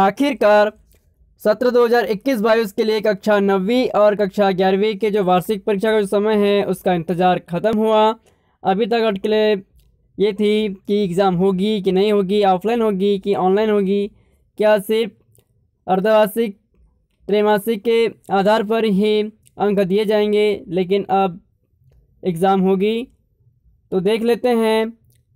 आखिरकार सत्र 2021 हजार के लिए कक्षा नब्बी और कक्षा ग्यारहवीं के जो वार्षिक परीक्षा का जो समय है उसका इंतज़ार ख़त्म हुआ अभी तक अटकले ये थी कि एग्ज़ाम होगी कि नहीं होगी ऑफलाइन होगी कि ऑनलाइन होगी क्या सिर्फ अर्धवार्षिक त्रैमासिक के आधार पर ही अंक दिए जाएंगे लेकिन अब एग्ज़ाम होगी तो देख लेते हैं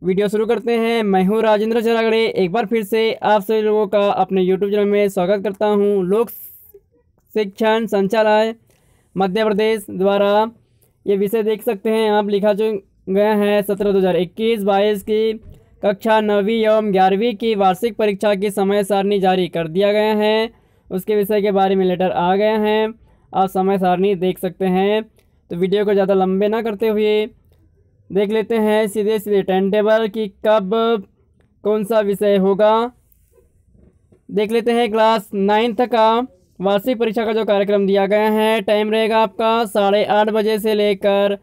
वीडियो शुरू करते हैं मैं हूं राजेंद्र चरागड़े एक बार फिर से आप सभी लोगों का अपने यूट्यूब चैनल में स्वागत करता हूं लोक शिक्षण संचालय मध्य प्रदेश द्वारा ये विषय देख सकते हैं आप लिखा जो गया है सत्रह दो हज़ार इक्कीस बाईस की कक्षा नौवीं एवं ग्यारहवीं की वार्षिक परीक्षा की समय सारणी जारी कर दिया गया है उसके विषय के बारे में लेटर आ गए हैं आप समय सारणी देख सकते हैं तो वीडियो को ज़्यादा लंबे ना करते हुए देख लेते हैं सीधे सीधे टाइम टेबल कि कब कौन सा विषय होगा देख लेते हैं क्लास नाइन्थ का वार्षिक परीक्षा का जो कार्यक्रम दिया गया है टाइम रहेगा आपका साढ़े आठ बजे से लेकर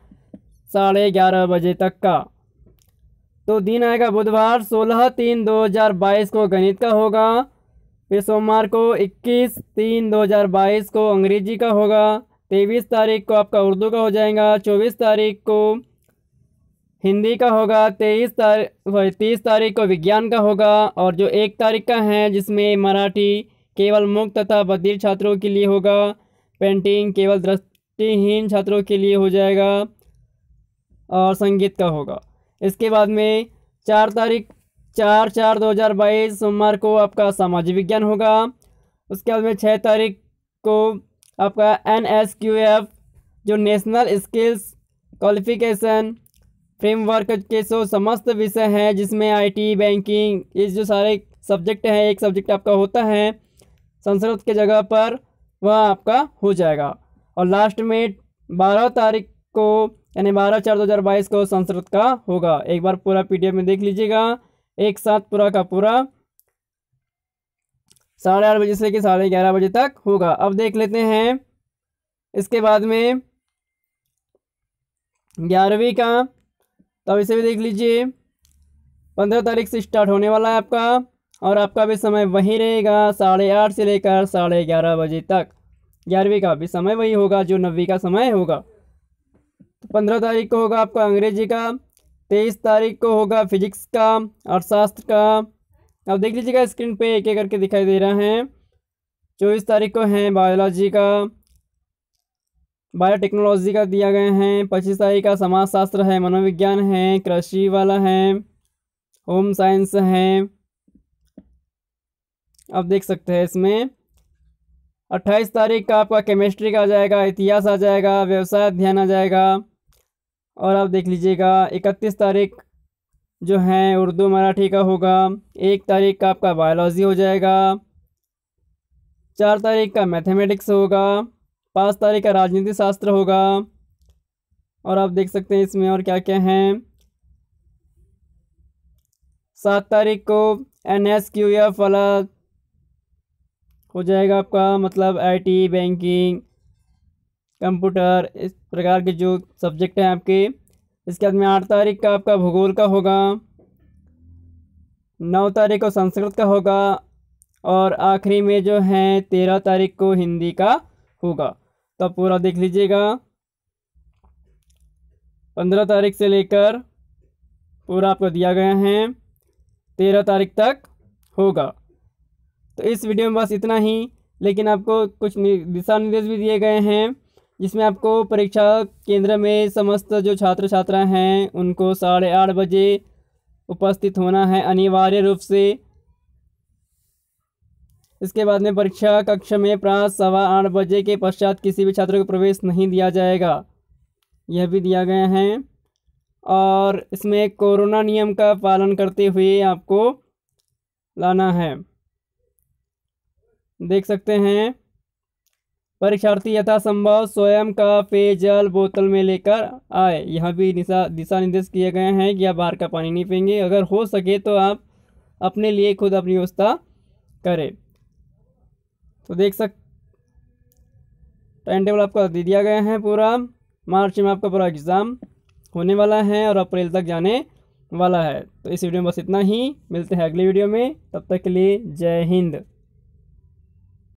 साढ़े ग्यारह बजे तक का तो दिन आएगा बुधवार सोलह तीन दो हज़ार बाईस को गणित का होगा फिर सोमवार को इक्कीस तीन दो हज़ार बाईस को अंग्रेजी का होगा तेईस तारीख को आपका उर्दू का हो जाएगा चौबीस तारीख को हिंदी का होगा तेईस तारीख तीस तारीख को विज्ञान का होगा और जो एक तारीख का है जिसमें मराठी केवल मुक्त तथा बधिर छात्रों के लिए होगा पेंटिंग केवल दृष्टिहीन छात्रों के लिए हो जाएगा और संगीत का होगा इसके बाद में चार तारीख चार चार दो हज़ार बाईस सोमवार को आपका सामाजिक विज्ञान होगा उसके बाद में छः तारीख को आपका एन एस क्यू एफ जो नेशनल स्किल्स क्वालिफिकेशन फ्रेमवर्क के सो समस्त विषय हैं जिसमें आईटी बैंकिंग ये जो सारे सब्जेक्ट हैं एक सब्जेक्ट आपका होता है संस्कृत के जगह पर वह आपका हो जाएगा और लास्ट में बारह तारीख को यानी बारह चार दो हज़ार बाईस को संस्कृत का होगा एक बार पूरा पी में देख लीजिएगा एक साथ पूरा का पूरा साढ़े आठ बजे से लेकर साढ़े ग्यारह बजे तक होगा अब देख लेते हैं इसके बाद में ग्यारहवीं का तो अब इसे भी देख लीजिए पंद्रह तारीख से स्टार्ट होने वाला है आपका और आपका भी समय वही रहेगा साढ़े आठ से लेकर साढ़े ग्यारह बजे तक ग्यारहवीं का भी समय वही होगा जो नब्बी का समय होगा तो पंद्रह तारीख को होगा आपका अंग्रेजी का तेईस तारीख को होगा फिजिक्स का अर्थशास्त्र का अब देख लीजिएगा स्क्रीन पे एक एक करके दिखाई दे रहा है चौबीस तारीख को है बायोलॉजी का बायोटेक्नोलॉजी का दिया गया है पच्चीस तारीख का समाजशास्त्र है मनोविज्ञान है कृषि वाला है होम साइंस है आप देख सकते हैं इसमें अट्ठाईस तारीख का आपका केमिस्ट्री का आ जाएगा इतिहास आ जाएगा व्यवसाय अध्ययन आ जाएगा और आप देख लीजिएगा इकतीस तारीख जो है उर्दू मराठी का होगा एक तारीख का आपका बायोलॉजी हो जाएगा चार तारीख का मैथमेटिक्स होगा पाँच तारीख का राजनीति शास्त्र होगा और आप देख सकते हैं इसमें और क्या क्या हैं सात तारीख को एन एस क्यू एफ वाला हो जाएगा आपका मतलब आईटी बैंकिंग कंप्यूटर इस प्रकार के जो सब्जेक्ट हैं आपके इसके बाद में आठ तारीख का आपका भूगोल का होगा नौ तारीख को संस्कृत का होगा और आखिरी में जो है तेरह तारीख को हिंदी का होगा तो आप पूरा देख लीजिएगा पंद्रह तारीख से लेकर पूरा आपको दिया गया है तेरह तारीख तक होगा तो इस वीडियो में बस इतना ही लेकिन आपको कुछ दिशा निर्देश भी दिए गए हैं जिसमें आपको परीक्षा केंद्र में समस्त जो छात्र छात्रा हैं उनको साढ़े आठ बजे उपस्थित होना है अनिवार्य रूप से इसके बाद में परीक्षा कक्ष में प्रातः सवा आठ बजे के पश्चात किसी भी छात्र को प्रवेश नहीं दिया जाएगा यह भी दिया गया है और इसमें कोरोना नियम का पालन करते हुए आपको लाना है देख सकते हैं परीक्षार्थी यथासंभव स्वयं का पेयजल बोतल में लेकर आए यहाँ भी दिशा दिशा निर्देश किए गए हैं कि आप बाहर का पानी नहीं पीएंगे अगर हो सके तो आप अपने लिए खुद अपनी व्यवस्था करें तो देख सक टाइम टेबल आपका दे दिया गया है पूरा मार्च में आपका पूरा एग्ज़ाम होने वाला है और अप्रैल तक जाने वाला है तो इस वीडियो में बस इतना ही मिलते हैं अगले वीडियो में तब तक के लिए जय हिंद